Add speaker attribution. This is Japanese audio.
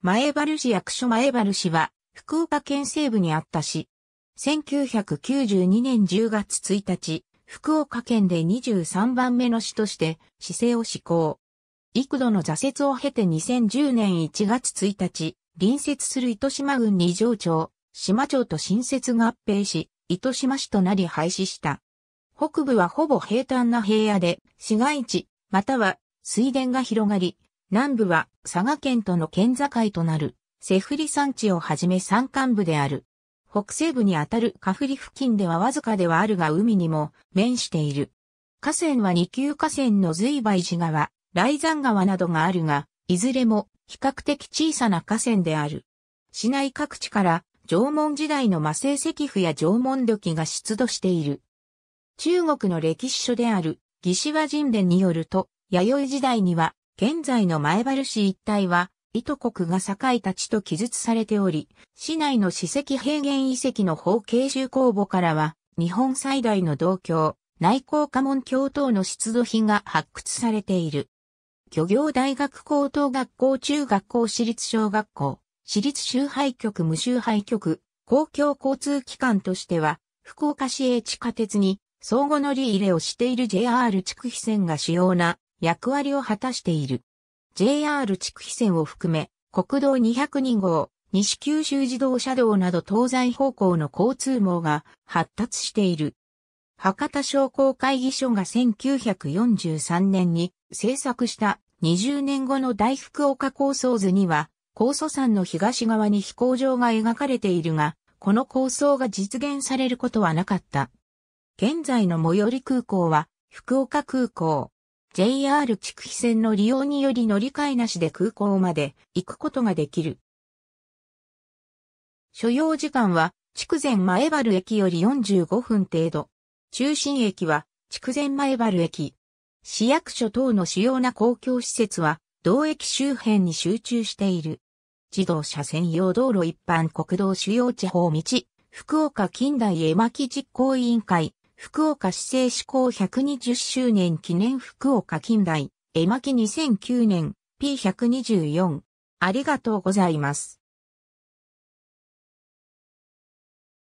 Speaker 1: 前原市役所前原市は、福岡県西部にあった市。1992年10月1日、福岡県で23番目の市として、市政を施行。幾度の挫折を経て2010年1月1日、隣接する糸島郡二条町、島町と新設合併し、糸島市となり廃止した。北部はほぼ平坦な平野で、市街地、または水田が広がり、南部は佐賀県との県境となる、セフリ山地をはじめ山間部である。北西部にあたるカフリ付近ではわずかではあるが海にも面している。河川は二級河川の随梅寺川、雷山川などがあるが、いずれも比較的小さな河川である。市内各地から縄文時代の魔性石符や縄文土器が出土している。中国の歴史書である、義士和神殿によると、弥生時代には現在の前原市一帯は、糸国が栄えた地と記述されており、市内の史跡平原遺跡の方形州公墓からは、日本最大の銅鏡、内港家門鏡等の出土品が発掘されている。漁業大学高等学校中学校私立小学校、私立周廃局無周廃局、公共交通機関としては、福岡市営地下鉄に相互乗り入れをしている JR 筑肥線が主要な役割を果たしている。JR 筑肥線を含め、国道202号、西九州自動車道など東西方向の交通網が発達している。博多商工会議所が1943年に制作した20年後の大福岡構想図には、高祖山の東側に飛行場が描かれているが、この構想が実現されることはなかった。現在の最寄り空港は、福岡空港。JR 筑肥線の利用により乗り換えなしで空港まで行くことができる。所要時間は、筑前前原駅より45分程度。中心駅は、筑前前原駅。市役所等の主要な公共施設は、同駅周辺に集中している。自動車専用道路一般国道主要地方道、福岡近代絵巻実行委員会、福岡市政施行120周年記念福岡近代、絵巻2009年 P124。ありがとうございます。